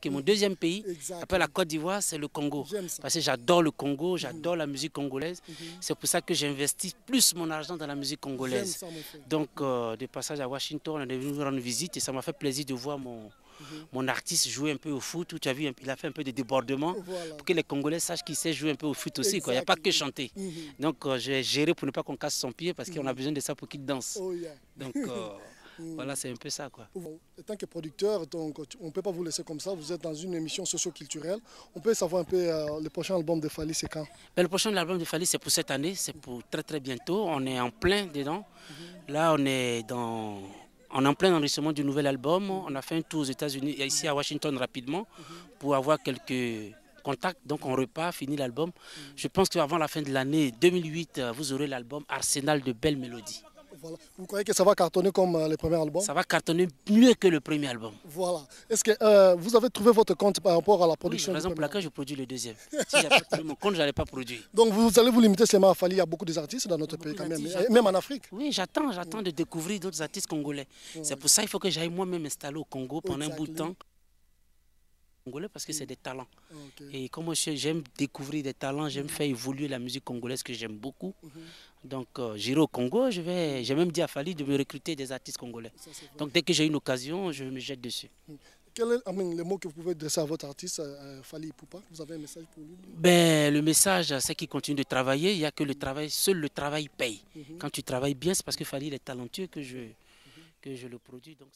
qui mon deuxième pays, après la Côte d'Ivoire, c'est le Congo. Parce que j'adore le Congo, mhm. j'adore la musique congolaise. Mhm. C'est pour ça que j'investis plus mon argent dans la musique congolaise. Donc, des euh, de passage à Washington, on est venu rendre visite et ça m'a fait plaisir de voir mon, mhm. mon artiste jouer un peu au foot, tu as vu, il a fait un peu de débordement pour que les Congolais sachent qu'il sait jouer un peu au foot aussi. Quoi. Il n'y a pas que chanter. Donc euh, j'ai géré pour ne pas qu'on casse son pied parce qu'on a besoin de ça pour qu'il danse. Oh, Donc, euh, Hmm. Voilà, c'est un peu ça. Quoi. En tant que producteur, donc, on ne peut pas vous laisser comme ça. Vous êtes dans une émission socioculturelle. On peut savoir un peu euh, le prochain album de Fali, c'est quand ben, Le prochain album de Fali, c'est pour cette année. C'est pour très très bientôt. On est en plein dedans. Hmm. Là, on est dans on est en plein enregistrement du nouvel album. On a fait un tour aux États-Unis ici à Washington rapidement hmm. pour avoir quelques contacts. Donc on repart, finit l'album. Je pense qu'avant la fin de l'année 2008, euh, vous aurez l'album Arsenal de belles mélodies. Vous croyez que ça va cartonner comme euh, le premier album Ça va cartonner mieux que le premier album. Voilà. Est-ce que euh, vous avez trouvé votre compte par rapport à la production oui, Par exemple, pour laquelle je produis le deuxième. Si j'avais trouvé mon compte, je n'allais pas produire. Donc vous allez vous limiter seulement à Fali. Il y a beaucoup d'artistes dans notre pays quand même, même en Afrique. Oui, j'attends, j'attends de découvrir d'autres artistes congolais. C'est pour ça qu'il faut que j'aille moi-même installer au Congo pendant un bout de temps congolais parce que c'est mm. des talents. Ah, Et comme j'aime découvrir des talents, j'aime mm. faire évoluer la musique congolaise que j'aime beaucoup. Mm-hmm. Donc Giro euh, j'irai au Congo, je vais, j'ai même dit à Fali de me recruter des artistes congolais. Donc dès que j'ai une occasion, je me jette dessus. Mm. Quel est le mot que vous pouvez adresser à votre artiste, euh, euh, Fali Poupa Vous avez un message pour lui ben, Le message, c'est qu'il continue de travailler. Il n'y a que le travail, seul le travail paye. Mm-hmm. Quand tu travailles bien, c'est parce que Fali est talentueux que je, mm-hmm. que je le produis. Donc...